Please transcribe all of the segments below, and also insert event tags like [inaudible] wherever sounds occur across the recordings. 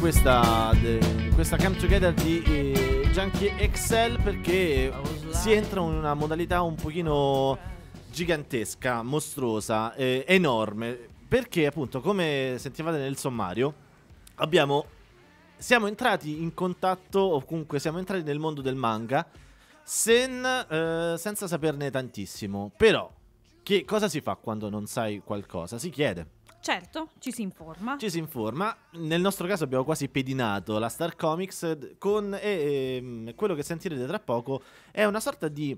questa, de, questa Camp Together di eh, Junkie Excel perché si entra in una modalità un pochino gigantesca, mostruosa, eh, enorme. Perché appunto, come sentivate nel sommario, abbiamo, siamo entrati in contatto, o comunque siamo entrati nel mondo del manga, sen, eh, senza saperne tantissimo. Però, che cosa si fa quando non sai qualcosa? Si chiede. Certo, ci si informa. Ci si informa. Nel nostro caso abbiamo quasi pedinato la Star Comics con e, ehm, quello che sentirete tra poco è una sorta di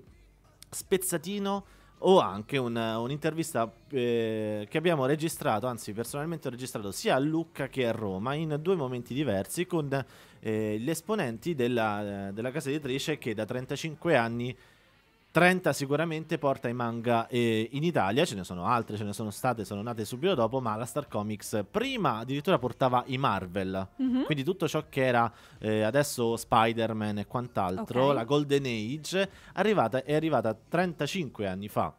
spezzatino o anche una, un'intervista eh, che abbiamo registrato, anzi personalmente ho registrato sia a Lucca che a Roma in due momenti diversi con eh, gli esponenti della, della casa editrice che da 35 anni 30 sicuramente porta i manga eh, in Italia, ce ne sono altre, ce ne sono state, sono nate subito dopo, ma la Star Comics prima addirittura portava i Marvel, mm-hmm. quindi tutto ciò che era eh, adesso Spider-Man e quant'altro, okay. la Golden Age, arrivata, è arrivata 35 anni fa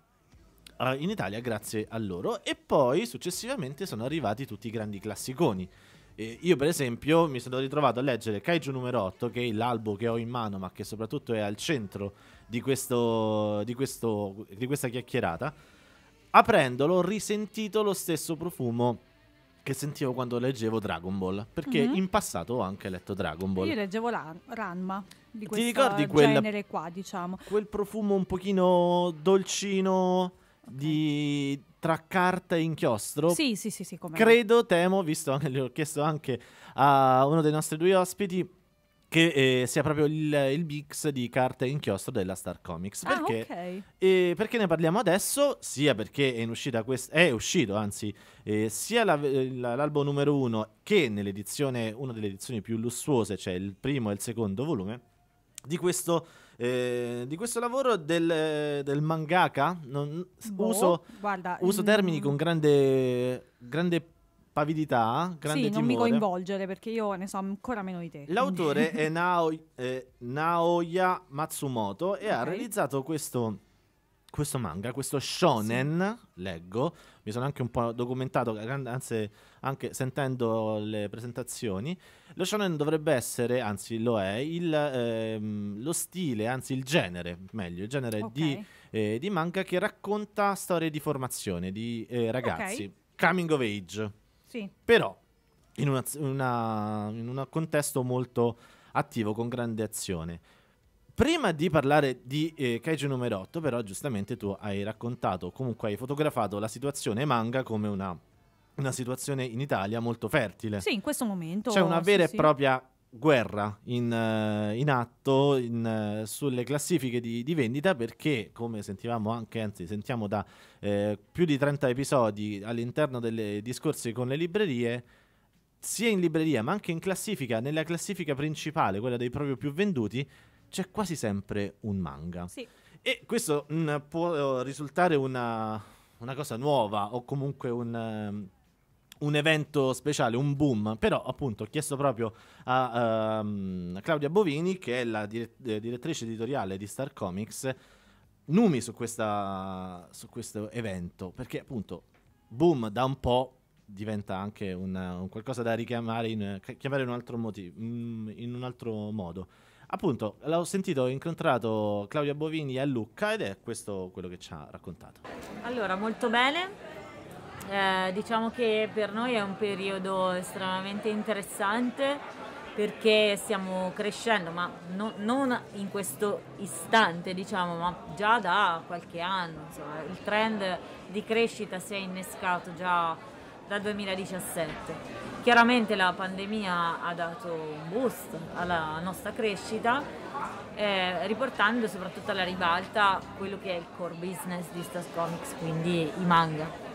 eh, in Italia grazie a loro e poi successivamente sono arrivati tutti i grandi classiconi. Eh, io, per esempio, mi sono ritrovato a leggere Kaiju numero 8, che è l'albo che ho in mano, ma che soprattutto è al centro di, questo, di, questo, di questa chiacchierata. Aprendolo ho risentito lo stesso profumo che sentivo quando leggevo Dragon Ball, perché mm-hmm. in passato ho anche letto Dragon Ball. Io leggevo la- Ranma di questo Ti ricordi quel, genere qua, diciamo. Quel profumo un pochino dolcino okay. di tra carta e inchiostro. Sì, sì, sì, sì, come. Credo, temo, visto che l'ho chiesto anche a uno dei nostri due ospiti, che eh, sia proprio il, il mix di carte e inchiostro della Star Comics. Ah, perché, ah, okay. eh, perché ne parliamo adesso? Sia perché è, uscita quest- è uscito, anzi, eh, sia la, eh, la, l'albo numero uno che nell'edizione, una delle edizioni più lussuose, cioè il primo e il secondo volume, di questo... Eh, di questo lavoro del, del mangaka non, boh, uso, guarda, uso, mm. termini mm, con grande, grande pavidità, grande sì, non mi coinvolgere perché io ne so ancora meno di te. L'autore [laughs] è Nao, eh, Naoya Matsumoto e okay. ha realizzato questo, questo, manga, questo shonen, sì. leggo, mi sono anche un po' documentato, anzi anche sentendo le presentazioni, lo shonen dovrebbe essere, anzi lo è, il, ehm, lo stile, anzi il genere, meglio, il genere okay. di, eh, di, manga che racconta storie di formazione, di eh, ragazzi. Okay. Coming of age. Sì. Però in, una, una, in un contesto molto attivo, con grande azione. Prima di parlare di eh, Kaiju numero 8, però, giustamente tu hai raccontato, comunque hai fotografato la situazione manga come una, una situazione in Italia molto fertile. Sì, in questo momento. C'è cioè, una vera sì. e propria guerra in, uh, in atto in, uh, sulle classifiche di, di, vendita perché come sentivamo anche anzi sentiamo da eh, più di 30 episodi all'interno delle discorsi con le librerie sia in libreria ma anche in classifica nella classifica principale quella dei proprio più venduti c'è quasi sempre un manga sì. e questo mh, mm, può eh, risultare una, una, cosa nuova o comunque un um, un evento speciale, un boom, però appunto ho chiesto proprio a um, Claudia Bovini, che è la dire- eh, direttrice editoriale di Star Comics, numi su, questa, su questo evento, perché appunto boom da un po' diventa anche una, un, qualcosa da richiamare in, eh, in, un motivo, mm, in, un altro modo. Appunto, l'ho sentito, ho incontrato Claudia Bovini a Lucca ed è questo quello che ci ha raccontato. Allora, molto bene, eh, diciamo che per noi è un periodo estremamente interessante perché stiamo crescendo, ma no, non in questo istante, diciamo, ma già da qualche anno. Insomma, il trend di crescita si è innescato già dal 2017. Chiaramente la pandemia ha dato un boost alla nostra crescita, eh, riportando soprattutto alla ribalta quello che è il core business di Stas Comics, quindi i manga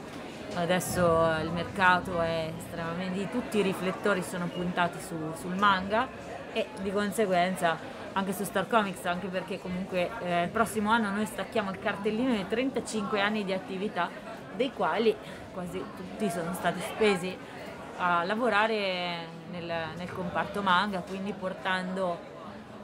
adesso eh, il mercato è estremamente, tutti i riflettori sono puntati su, sul manga e di conseguenza anche su Star Comics, anche perché comunque eh, il prossimo anno noi stacchiamo il cartellino dei 35 anni di attività, dei quali quasi tutti sono stati spesi a lavorare nel, nel comparto manga, quindi portando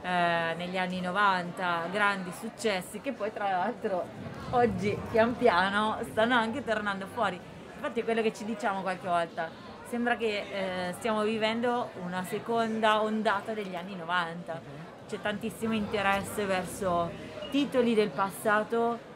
eh, negli anni 90 grandi successi che poi tra l'altro oggi pian piano stanno anche tornando fuori. Infatti è quello che ci diciamo qualche volta. Sembra che eh, stiamo vivendo una seconda ondata degli anni 90. C'è tantissimo interesse verso titoli del passato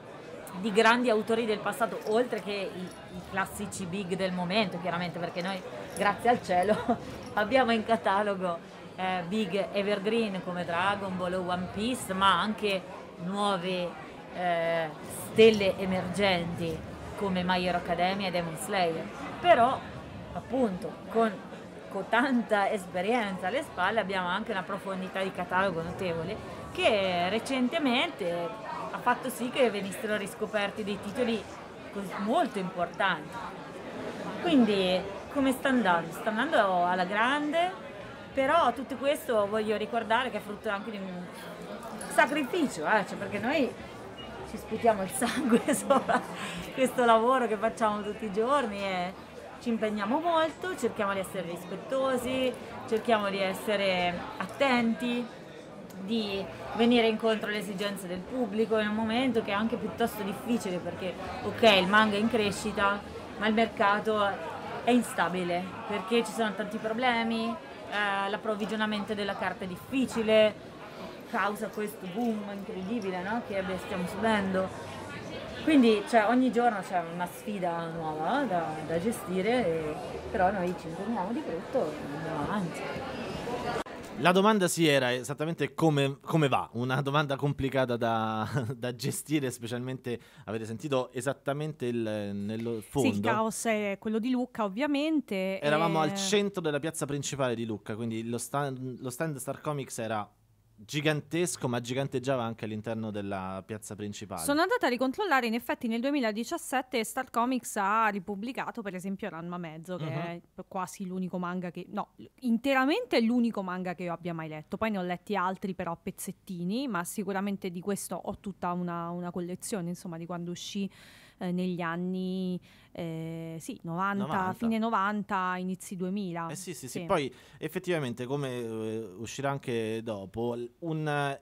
di grandi autori del passato, oltre che i, i, classici big del momento, chiaramente, perché noi, grazie al cielo, [laughs] abbiamo in catalogo eh, big evergreen come Dragon Ball o One Piece, ma anche nuove eh, stelle emergenti come My Hero Academia e Demon Slayer, però appunto con, con tanta esperienza alle spalle abbiamo anche una profondità di catalogo notevole che recentemente ha fatto sì che venissero riscoperti dei titoli molto importanti. Quindi come sta andando? Sta andando alla grande, però tutto questo voglio ricordare che è frutto anche di un sacrificio, eh? cioè perché noi ci sputiamo il sangue [laughs] sopra questo lavoro che facciamo tutti i giorni e ci impegniamo molto, cerchiamo di essere rispettosi, cerchiamo di essere attenti, di venire incontro alle esigenze del pubblico in un momento che è anche piuttosto difficile perché ok il manga è in crescita ma il mercato è instabile perché ci sono tanti problemi, eh, l'approvvigionamento della carta è difficile, causa questo boom incredibile no? che stiamo subendo. Quindi cioè, ogni giorno c'è una sfida nuova eh, da, da gestire, e, però noi ci informiamo di brutto e andiamo avanti. La domanda si era esattamente come, come va, una domanda complicata da, [laughs] da, gestire, specialmente avete sentito esattamente il, nel fondo. Sì, il caos è quello di Lucca ovviamente. Eravamo e... al eh, centro della piazza principale di Lucca, quindi lo stand, lo stand Star Comics era gigantesco, ma giganteggiava anche all'interno della piazza principale. Sono andata a ricontrollare, in effetti nel 2017 Star Comics ha ripubblicato per esempio Ranma Mezzo, che uh-huh. è quasi l'unico manga che... no, interamente l'unico manga che io abbia mai letto. Poi ne ho letti altri però pezzettini, ma sicuramente di questo ho tutta una, una collezione, insomma, di quando uscì eh, negli anni eh, sì, 90, 90, fine 90, inizi 2000. Eh sì, sì, sì, sì. Poi effettivamente, come eh, uscirà anche dopo, un,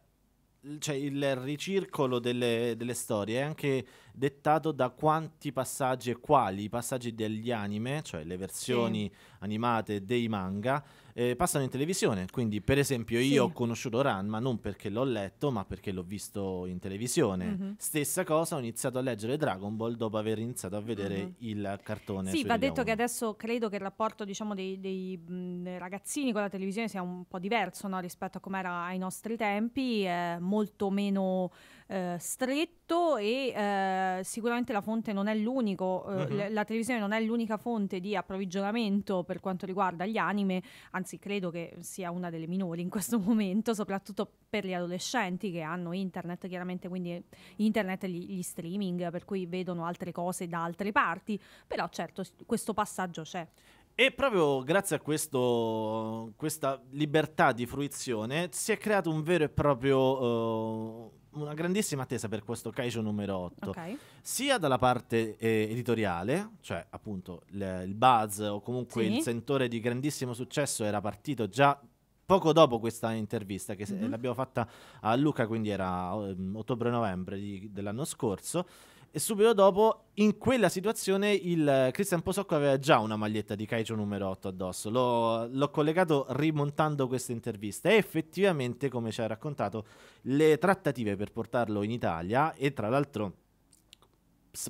cioè il ricircolo delle, delle, storie è anche dettato da quanti passaggi e quali i passaggi degli anime, cioè le versioni sì. animate dei manga, eh, passano in televisione. Quindi, per esempio, io sì. ho conosciuto Run, ma non perché l'ho letto, ma perché l'ho visto in televisione. Mm-hmm. Stessa cosa, ho iniziato a leggere Dragon Ball dopo aver iniziato a vedere mm-hmm. il cartone. Sì, va detto 1. che adesso credo che il rapporto diciamo, dei, dei mh, ragazzini con la televisione sia un po' diverso no? rispetto a come era ai nostri tempi, eh, molto meno eh, stretto e eh, sicuramente la fonte non è l'unico, mm-hmm. la, la televisione non è l'unica fonte di approvvigionamento per quanto riguarda gli anime, anzi anzi credo che sia una delle minori in questo momento, soprattutto per gli adolescenti che hanno internet, chiaramente quindi internet e gli, gli streaming, per cui vedono altre cose da altre parti, però certo questo passaggio c'è. E proprio grazie a questo, questa libertà di fruizione si è creato un vero e proprio uh, una grandissima attesa per questo Kaijo numero 8, okay. sia dalla parte eh, editoriale, cioè appunto le, il buzz o comunque sì. il sentore di grandissimo successo era partito già poco dopo questa intervista che mm-hmm. l'abbiamo fatta a Luca, quindi era um, ottobre-novembre dell'anno scorso e subito dopo, in quella situazione, il eh, Christian Posocco aveva già una maglietta di Kaijo numero 8 addosso. L'ho, l'ho collegato rimontando questa intervista. E effettivamente, come ci ha raccontato, le trattative per portarlo in Italia e tra l'altro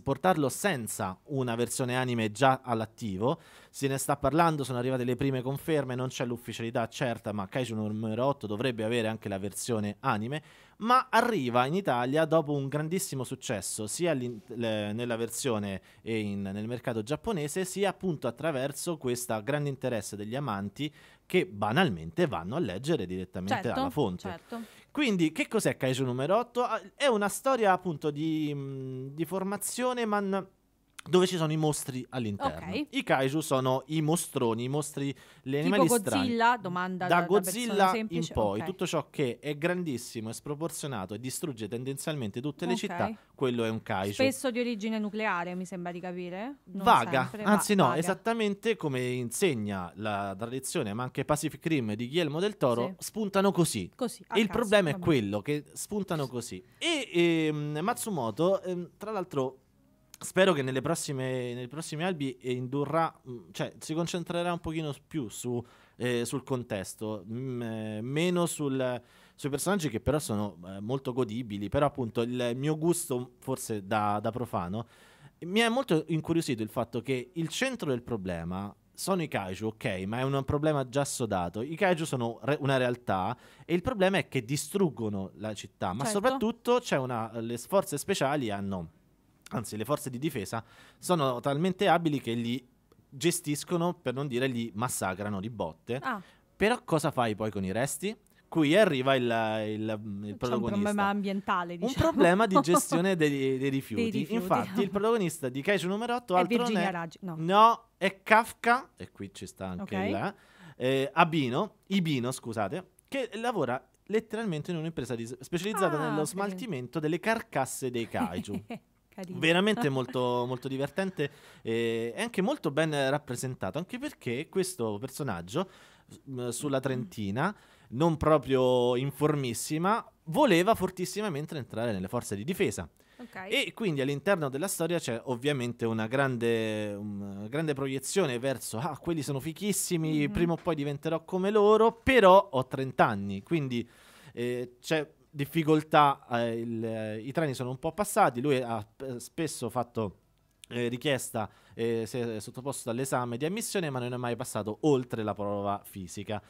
portarlo senza una versione anime già all'attivo. Se ne sta parlando, sono arrivate le prime conferme, non c'è l'ufficialità certa, ma Kaiju numero 8 dovrebbe avere anche la versione anime, ma arriva in Italia dopo un grandissimo successo sia nella versione e in, nel mercato giapponese, sia appunto attraverso questo grande interesse degli amanti che banalmente vanno a leggere direttamente certo, alla fonte. Certo. Quindi, che cos'è Kaiju numero 8? Ah, è una storia appunto di, di formazione, ma dove ci sono i mostri all'interno. Okay. I kaiju sono i mostroni, i mostri, gli animali tipo Godzilla, strani. domanda da, da Godzilla in poi, okay. tutto ciò che è grandissimo, è sproporzionato e distrugge tendenzialmente tutte le okay. città, quello è un kaiju. Spesso di origine nucleare, mi sembra di capire. Non vaga, sempre, anzi va- no, vaga. esattamente come insegna la tradizione, ma anche Pacific Rim di Guillermo del Toro, sì. spuntano così. così il caso, problema vabbè. è quello, che spuntano così. E ehm, Matsumoto, ehm, tra l'altro spero che nelle prossime, nei prossimi albi eh, indurrà, mm, cioè si concentrerà un pochino più su, eh, sul contesto, mh, mm, eh, meno sul, sui personaggi che però sono eh, molto godibili, però appunto il mio gusto forse da, da profano mi è molto incuriosito il fatto che il centro del problema sono i kaiju, ok, ma è un problema già sodato. I kaiju sono re- una realtà e il problema è che distruggono la città, ma certo. soprattutto c'è una, le forze speciali hanno anzi le forze di difesa, sono talmente abili che li gestiscono, per non dire li massacrano di botte. Ah. Però cosa fai poi con i resti? Qui arriva il, il, il protagonista. C'è un problema ambientale, diciamo. Un problema di gestione [laughs] dei, dei, rifiuti. dei rifiuti. Infatti, il protagonista di Kaiju numero 8 è altro Virginia non è, Raggi, no. no. è Kafka, e qui ci sta anche okay. là, eh, eh, Abino, Ibino, scusate, che lavora letteralmente in un'impresa di, specializzata ah, nello sì. smaltimento delle carcasse dei Kaiju. [laughs] Carino. Veramente [laughs] molto, molto divertente eh, e anche molto ben rappresentato, anche perché questo personaggio mh, mm, sulla Trentina, non proprio informissima, voleva fortissimamente entrare nelle forze di difesa. Okay. E quindi all'interno della storia c'è ovviamente una grande, una grande proiezione verso ah, quelli sono fichissimi, mm-hmm. prima o poi diventerò come loro, però ho 30 anni, quindi eh, c'è difficoltà, eh, il, i treni sono un po' passati, lui ha spesso fatto eh, richiesta, eh, si è sottoposto all'esame di ammissione, ma non è mai passato oltre la prova fisica.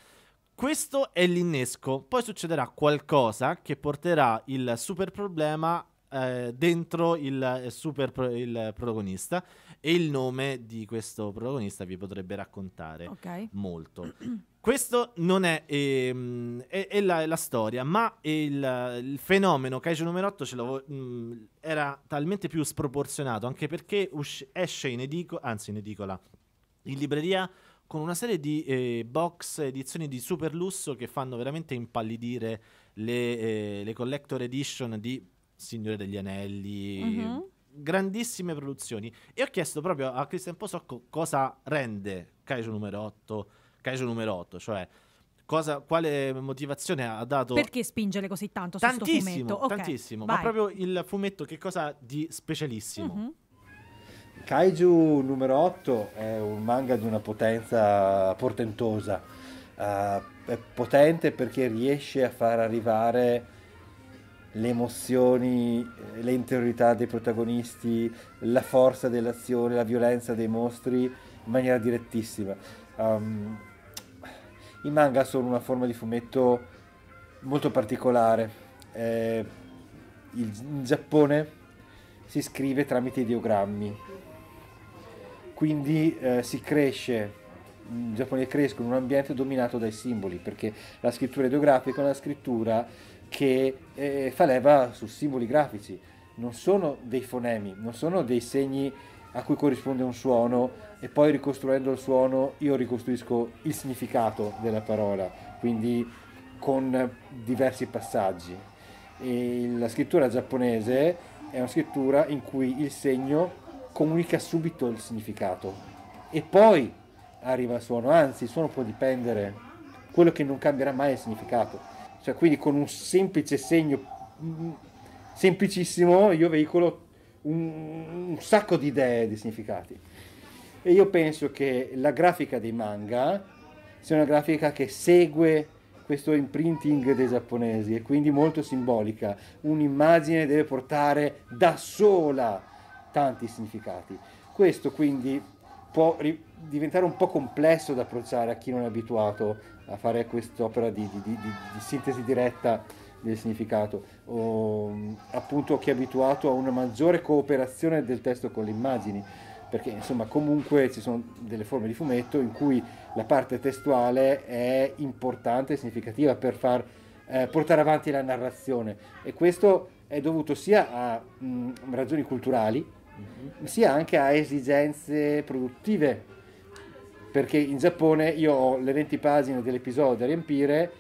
Questo è l'innesco, poi succederà qualcosa che porterà il super problema eh, dentro il eh, super pro- il protagonista e il nome di questo protagonista vi potrebbe raccontare okay. molto. Questo non è, ehm, è, è, la, è, la, storia, ma il, il, fenomeno Kaiju numero 8 mh, mm, era talmente più sproporzionato, anche perché us- esce in edicola, anzi in edicola, in libreria con una serie di eh, box edizioni di super lusso che fanno veramente impallidire le, eh, le collector edition di Signore degli Anelli. Mm-hmm. Grandissime produzioni. E ho chiesto proprio a Christian Posocco cosa rende Kaiju numero 8 caso numero 8, cioè cosa, quale motivazione ha dato... Perché spingere così tanto tantissimo, su questo fumetto? Okay, tantissimo, vai. ma proprio il fumetto che cosa di specialissimo? Mm-hmm. Kaiju numero 8 è un manga di una potenza portentosa. Uh, è potente perché riesce a far arrivare le emozioni, eh, le interiorità dei protagonisti, la forza dell'azione, la violenza dei mostri in maniera direttissima. Um, i manga sono una forma di fumetto molto particolare. Eh, il, in Giappone si scrive tramite ideogrammi, quindi eh, si cresce, in Giappone cresco in un ambiente dominato dai simboli, perché la scrittura ideografica è una scrittura che eh, fa leva su simboli grafici, non sono dei fonemi, non sono dei segni a cui corrisponde un suono e poi ricostruendo il suono io ricostruisco il significato della parola, quindi con diversi passaggi. E la scrittura giapponese è una scrittura in cui il segno comunica subito il significato e poi arriva il suono, anzi il suono può dipendere, quello che non cambierà mai è il significato, cioè quindi con un semplice segno mm, semplicissimo io veicolo un, un sacco di idee, di significati. E io penso che la grafica dei manga sia una grafica che segue questo imprinting dei giapponesi e quindi molto simbolica. Un'immagine deve portare da sola tanti significati. Questo quindi può ri- diventare un po' complesso da approcciare a chi non è abituato a fare quest'opera di, di, di, di sintesi diretta del significato, o, appunto chi è abituato a una maggiore cooperazione del testo con le immagini, perché insomma comunque ci sono delle forme di fumetto in cui la parte testuale è importante e significativa per far, eh, portare avanti la narrazione e questo è dovuto sia a mh, mm, ragioni culturali, mm-hmm. sia anche a esigenze produttive perché in Giappone io ho le 20 pagine dell'episodio da riempire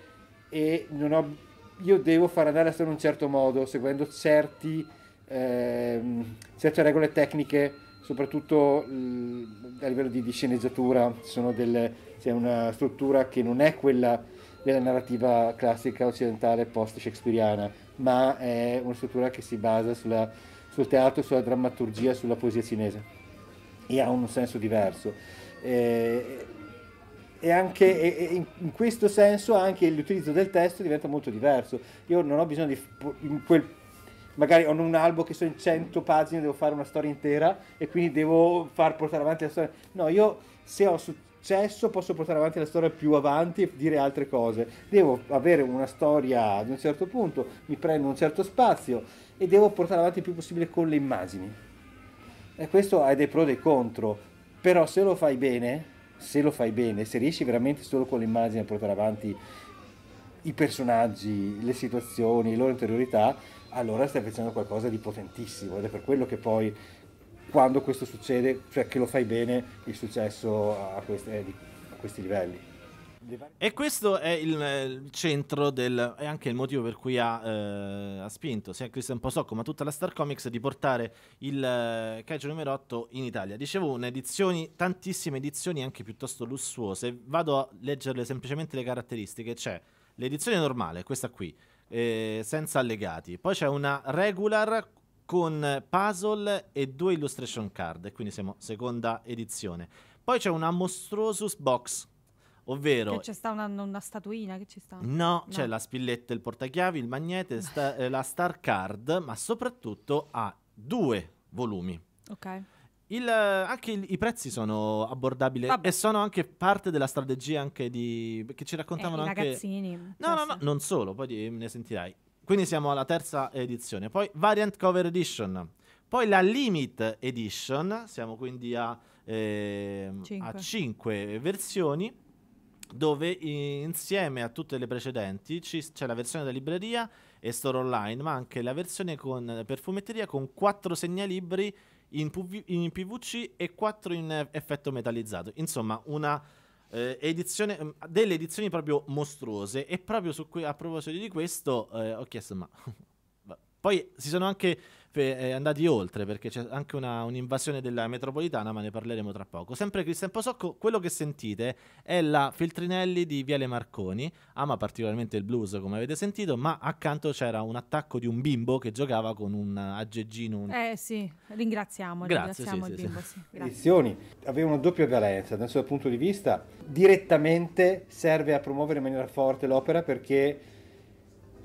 e non ho io devo far andare la storia in un certo modo, seguendo certi, ehm, certe regole tecniche, soprattutto mh, a livello di, di sceneggiatura, c'è una struttura che non è quella della narrativa classica occidentale post-shakespeariana, ma è una struttura che si basa sulla, sul teatro, sulla drammaturgia, sulla poesia cinese e ha un senso diverso. Eh, e anche e in questo senso anche l'utilizzo del testo diventa molto diverso. Io non ho bisogno di in quel magari ho un albo che so in 100 pagine devo fare una storia intera e quindi devo far portare avanti la storia. No, io se ho successo posso portare avanti la storia più avanti e dire altre cose. Devo avere una storia ad un certo punto, mi prendo un certo spazio e devo portare avanti il più possibile con le immagini. E questo ha dei pro e dei contro, però se lo fai bene se lo fai bene, se riesci veramente solo con l'immagine a portare avanti i personaggi, le situazioni, le loro interiorità, allora stai facendo qualcosa di potentissimo ed è per quello che poi quando questo succede, cioè che lo fai bene, il successo a, questi, a questi livelli. E questo è il, il, centro del... è anche il motivo per cui ha, eh, ha spinto sia Christian Posocco ma tutta la Star Comics di portare il eh, Kaiju numero 8 in Italia. Dicevo, un'edizione, tantissime edizioni anche piuttosto lussuose. Vado a leggerle semplicemente le caratteristiche. C'è l'edizione normale, questa qui, eh, senza allegati. Poi c'è una regular con puzzle e due illustration card, quindi siamo seconda edizione. Poi c'è una Monstruosus Box Ovvero... Che c'è sta una, una, statuina, che ci sta? No, no. c'è la spilletta, il portachiavi, il magnete, [laughs] sta, eh, la star card, ma soprattutto ha due volumi. Ok. Il, anche il, i prezzi sono abbordabili Vabbè. e sono anche parte della strategia anche di, che ci raccontavano eh, anche... ragazzini. No, no, no, non solo, poi ne sentirai. Quindi siamo alla terza edizione. Poi Variant Cover Edition. Poi la Limit Edition. Siamo quindi a, eh, versioni dove eh, insieme a tutte le precedenti c'è la versione da libreria e store online, ma anche la versione con fumetteria con quattro segnalibri in, PV, in PVC e quattro in effetto metallizzato. Insomma, una eh, edizione, mm, delle edizioni proprio mostruose. E proprio que- a proposito di questo, eh, ho chiesto, ma [laughs] poi si sono anche andati oltre perché c'è anche una, un'invasione della metropolitana, ma ne parleremo tra poco. Sempre Cristian Posocco, quello che sentite è la Feltrinelli di Viale Marconi, ama particolarmente il blues come avete sentito, ma accanto c'era un attacco di un bimbo che giocava con un aggeggino. Un... Eh sì, ringraziamo, Grazie, ringraziamo sì, il sì, bimbo. Sì. Le Edizioni avevano doppia valenza dal suo punto di vista, direttamente serve a promuovere in maniera forte l'opera perché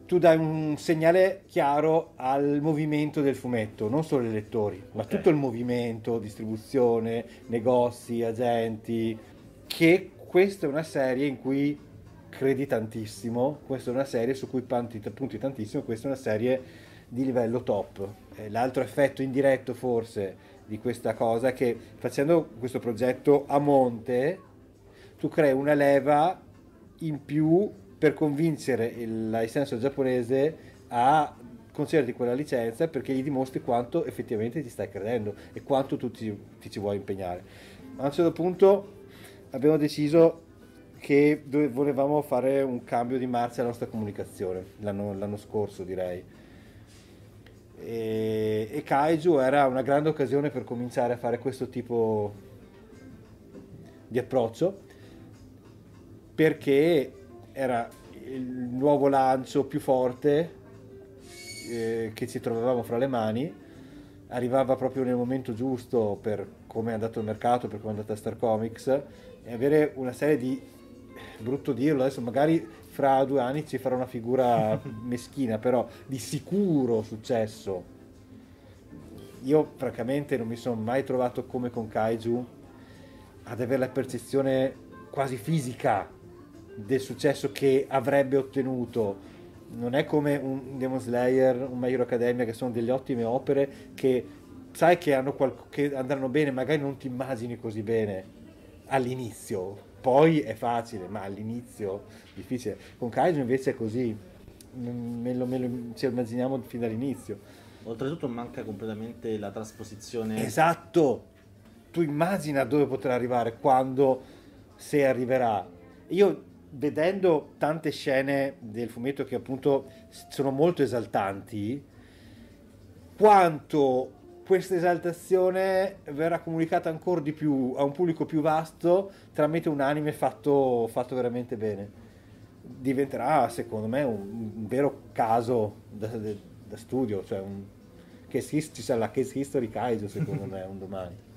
tu dai un segnale chiaro al movimento del fumetto, non solo ai lettori, okay. ma tutto il movimento, distribuzione, negozi, agenti, che questa è una serie in cui credi tantissimo, questa è una serie su cui punti, punti tantissimo, questa è una serie di livello top. L'altro effetto indiretto forse di questa cosa è che facendo questo progetto a monte tu crei una leva in più per convincere il licenso giapponese a concederti quella licenza perché gli dimostri quanto effettivamente ti stai credendo e quanto tu ti, ti ci vuoi impegnare. A un certo punto abbiamo deciso che volevamo fare un cambio di marcia alla nostra comunicazione l'anno, l'anno scorso direi e, e, Kaiju era una grande occasione per cominciare a fare questo tipo di approccio perché era il nuovo lancio più forte eh, che ci trovavamo fra le mani, arrivava proprio nel momento giusto per come è andato il mercato, per come è andata Star Comics e avere una serie di, brutto dirlo adesso, magari fra due anni ci farà una figura [laughs] meschina, però di sicuro successo. Io francamente non mi sono mai trovato come con Kaiju ad avere la percezione quasi fisica del successo che avrebbe ottenuto. Non è come un Demon Slayer, un My Hero Academia, che sono delle ottime opere che sai che, hanno qual- che andranno bene, magari non ti immagini così bene all'inizio. Poi è facile, ma all'inizio è difficile. Con Kaiju invece è così, me lo, me lo ce immaginiamo fin dall'inizio. Oltretutto manca completamente la trasposizione. Esatto! Tu immagina dove potrà arrivare, quando, se arriverà. Io vedendo tante scene del fumetto che appunto sono molto esaltanti, quanto questa esaltazione verrà comunicata ancora di più a un pubblico più vasto tramite un anime fatto, fatto veramente bene. Diventerà, secondo me, un, un vero caso da, da studio, cioè un, che, ci sarà la case history Kaizo, secondo [laughs] me, un domani.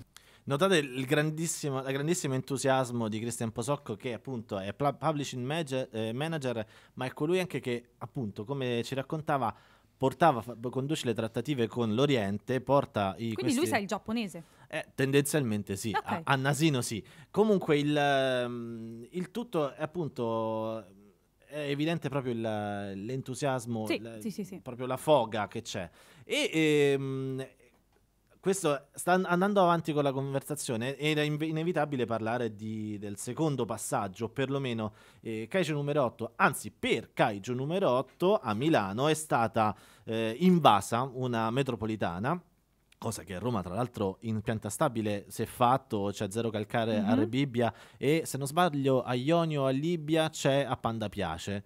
Notate grandissimo, il grandissimo, entusiasmo di Christian Posocco che appunto è publishing manager, eh, manager, ma è colui anche che appunto come ci raccontava portava, conduce le trattative con l'Oriente, porta i... Quindi questi... lui sa il giapponese? Eh, tendenzialmente sì, okay. a, a, nasino sì. Comunque il, ehm, il tutto è appunto è evidente proprio il, l'entusiasmo, sì, la, sì, sì, proprio la foga che c'è. E, e, ehm, questo sta andando avanti con la conversazione era in- inevitabile parlare di, del secondo passaggio, perlomeno eh, Kaiju numero 8, anzi per Kaiju numero 8 a Milano è stata eh, invasa una metropolitana cosa che a Roma tra l'altro in pianta stabile si è fatto, c'è Zero Calcare mm-hmm. a Rebibbia e se non sbaglio a Ionio a Libia c'è a Panda Piace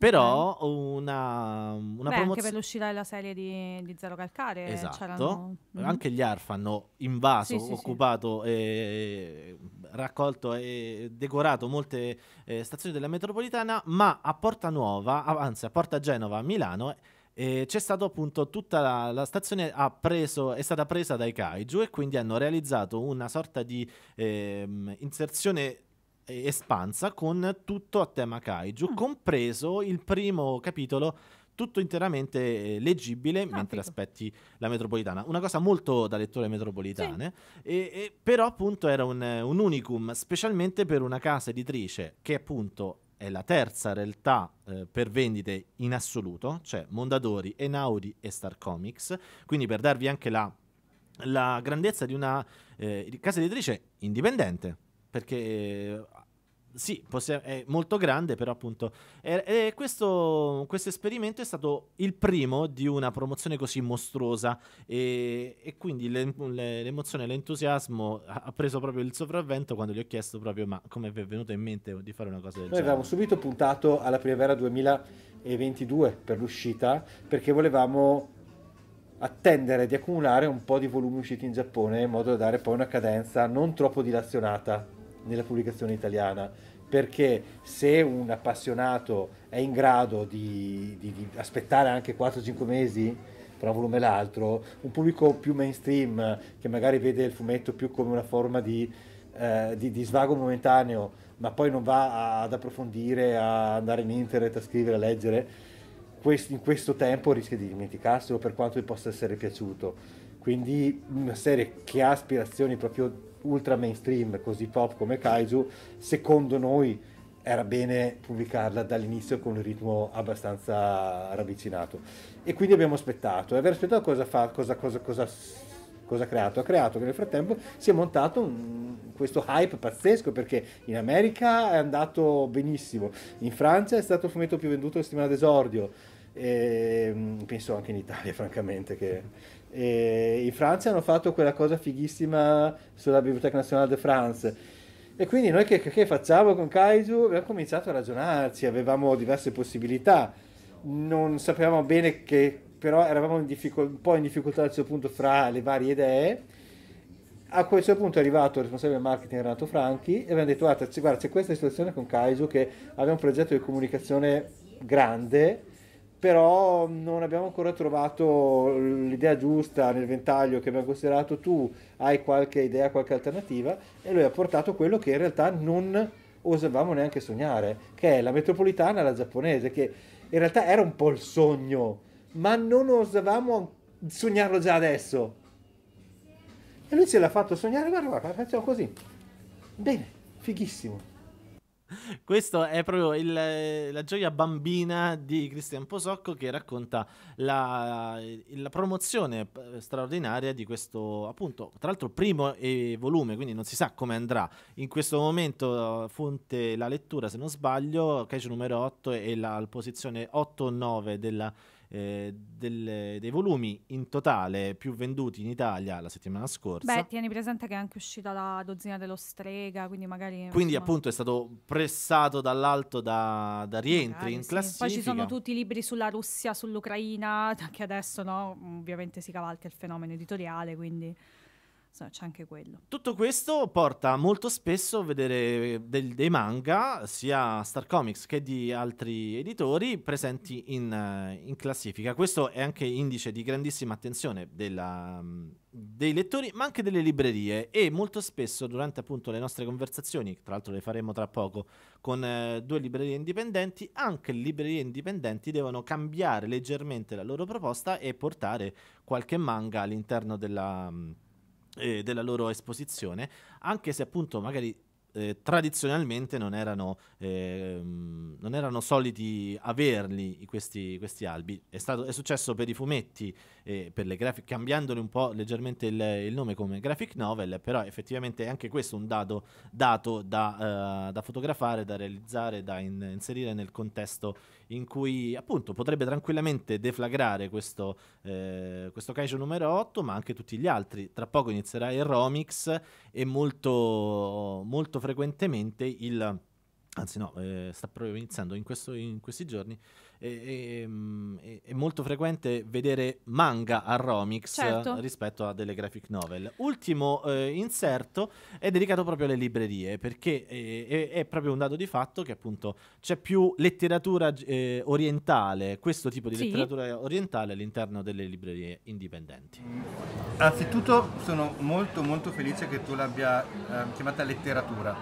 però mm. una, una Beh, promozione... anche per l'uscita della serie di, di Zero Calcare esatto. c'erano... Mm. Anche gli ARF hanno invaso, sì, occupato, sì, E raccolto e decorato molte eh, stazioni della metropolitana, ma a Porta Nuova, anzi a Porta Genova, a Milano... E eh, c'è stato appunto tutta la, la stazione preso, è stata presa dai kaiju e quindi hanno realizzato una sorta di ehm, inserzione espansa con tutto a tema kaiju, mm. compreso il primo capitolo tutto interamente eh, leggibile Rapido. Ah, mentre aspetti la metropolitana. Una cosa molto da lettore metropolitane, sì. e, e, però appunto era un, un, unicum, specialmente per una casa editrice che appunto è la terza realtà eh, per vendite in assoluto, cioè Mondadori, Enaudi e Star Comics, quindi per darvi anche la, la grandezza di una eh, casa editrice indipendente perché eh, sì, è molto grande, però appunto. E, e questo esperimento è stato il primo di una promozione così mostruosa. E, e quindi le, le, l'emozione e l'entusiasmo ha preso proprio il sopravvento quando gli ho chiesto proprio: ma come vi è venuto in mente di fare una cosa del Noi genere? Noi avevamo subito puntato alla primavera 2022 per l'uscita, perché volevamo attendere di accumulare un po' di volumi usciti in Giappone in modo da dare poi una cadenza non troppo dilazionata nella pubblicazione italiana, perché se un appassionato è in grado di, di, di aspettare anche 4-5 mesi tra un volume e l'altro, un pubblico più mainstream che magari vede il fumetto più come una forma di, eh, di, di svago momentaneo, ma poi non va ad approfondire, a andare in internet, a scrivere, a leggere, quest, in questo tempo rischia di dimenticarselo per quanto gli possa essere piaciuto. Quindi una serie che ha aspirazioni proprio ultra mainstream, così pop come Kaiju, secondo noi era bene pubblicarla dall'inizio con un ritmo abbastanza ravvicinato. E quindi abbiamo aspettato. E aver aspettato cosa, fa, cosa, cosa, cosa, cosa ha creato? Ha creato che nel frattempo si è montato un, questo hype pazzesco perché in America è andato benissimo, in Francia è stato il fumetto più venduto la settimana d'esordio. E ehm, penso anche in Italia, [laughs] francamente, che e in Francia hanno fatto quella cosa fighissima sulla Biblioteca Nazionale de France. E quindi noi che, che facciamo con Kaiju? Abbiamo cominciato a ragionarci, avevamo diverse possibilità, non sapevamo bene che, però eravamo difficol- un po' in difficoltà a questo punto fra le varie idee. A questo punto è arrivato il responsabile marketing Renato Franchi e abbiamo detto guarda, c'è questa situazione con Kaiju che aveva un progetto di comunicazione grande però non abbiamo ancora trovato l'idea giusta nel ventaglio che abbiamo considerato tu hai qualche idea, qualche alternativa e lui ha portato quello che in realtà non osavamo neanche sognare che è la metropolitana alla giapponese che in realtà era un po' il sogno ma non osavamo sognarlo già adesso e lui ce l'ha fatto sognare guarda guarda facciamo così bene fighissimo [laughs] Questo è proprio il, la gioia bambina di Cristian Posocco che racconta la, la, promozione eh, straordinaria di questo, appunto, tra l'altro primo volume, quindi non si sa come andrà. In questo momento eh, fonte la lettura, se non sbaglio, Cacio numero 8 e la posizione 8-9 della eh, del, dei volumi in totale più venduti in Italia la settimana scorsa. Beh, tieni presente che è anche uscita la dozzina dello strega, quindi magari... Quindi insomma... appunto è stato pressato dall'alto da, da rientri magari, in sì. classifica. Poi ci sono tutti i libri sulla Russia, sull'Ucraina, [laughs] che adesso no, ovviamente si cavalca il fenomeno editoriale, quindi c'è anche quello. Tutto questo porta molto spesso a vedere del, dei manga, sia Star Comics che di altri editori, presenti in, eh, in classifica. Questo è anche indice di grandissima attenzione della, mm, dei lettori, ma anche delle librerie. E molto spesso durante appunto le nostre conversazioni, tra l'altro le faremo tra poco con eh, due librerie indipendenti, anche le librerie indipendenti devono cambiare leggermente la loro proposta e portare qualche manga all'interno della mm, eh, della loro esposizione, anche se appunto magari eh, tradizionalmente non erano, eh, non erano, soliti averli questi, questi albi. È, stato, è, successo per i fumetti eh, per le graphic, cambiandole un po' leggermente il, il, nome come graphic novel, però effettivamente è anche questo un dato, dato da, uh, da, fotografare, da realizzare, da in, inserire nel contesto in cui appunto potrebbe tranquillamente deflagrare questo, eh, questo Kaiju numero 8, ma anche tutti gli altri. Tra poco inizierà il Romix e molto, molto frequentemente il... Anzi no, eh, sta proprio iniziando in, questo, in questi giorni è, è, è, molto frequente vedere manga a Romix certo. rispetto a delle graphic novel. Ultimo eh, inserto è dedicato proprio alle librerie, perché eh, è, è, proprio un dato di fatto che appunto c'è più letteratura eh, orientale, questo tipo di sì. letteratura orientale all'interno delle librerie indipendenti. Anzitutto sono molto molto felice che tu l'abbia eh, chiamata letteratura,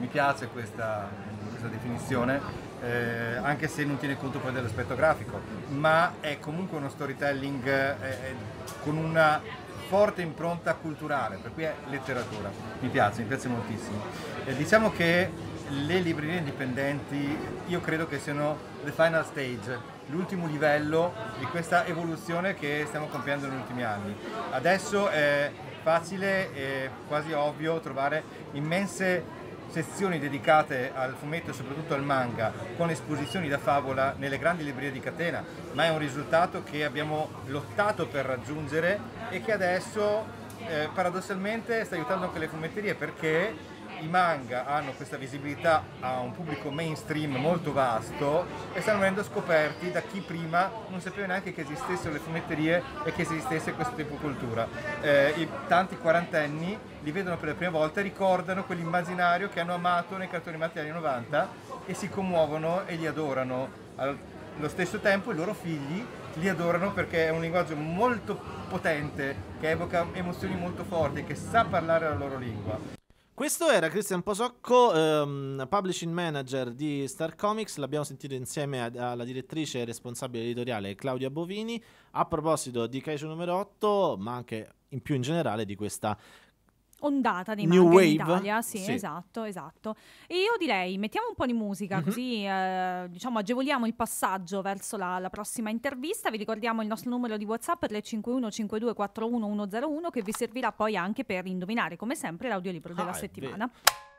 mi piace questa, questa definizione eh, anche se non tiene conto poi dell'aspetto grafico, ma è comunque uno storytelling eh, eh, con una forte impronta culturale, per cui è letteratura. Mi piace, mi piace moltissimo. Eh, diciamo che le librerie indipendenti io credo che siano the final stage, l'ultimo livello di questa evoluzione che stiamo compiendo negli ultimi anni. Adesso è facile e quasi ovvio trovare immense sezioni dedicate al fumetto e soprattutto al manga con esposizioni da favola nelle grandi librerie di catena, ma è un risultato che abbiamo lottato per raggiungere e che adesso eh, paradossalmente sta aiutando anche le fumetterie perché i manga hanno questa visibilità a un pubblico mainstream molto vasto e stanno venendo scoperti da chi prima non sapeva neanche che esistessero le fumetterie e che esistesse questo tipo di cultura. Eh, i, tanti quarantenni li vedono per la prima volta e ricordano quell'immaginario che hanno amato nei cartoni animati degli anni 90 e si commuovono e li adorano. Allo stesso tempo i loro figli li adorano perché è un linguaggio molto potente, che evoca emozioni molto forti, e che sa parlare la loro lingua. Questo era Christian Posocco, ehm, publishing manager di Star Comics. L'abbiamo sentito insieme a, alla direttrice responsabile editoriale Claudia Bovini a proposito di Kaiju numero 8, ma anche in più in generale di questa ondata dei New manga Wave. in Italia, sì, sì, esatto, esatto. E io direi mettiamo un po' di musica mm-hmm. così eh, diciamo agevoliamo il passaggio verso la, la, prossima intervista. Vi ricordiamo il nostro numero di WhatsApp per le 515241101 che vi servirà poi anche per indovinare come sempre l'audiolibro ah, della settimana. Vero.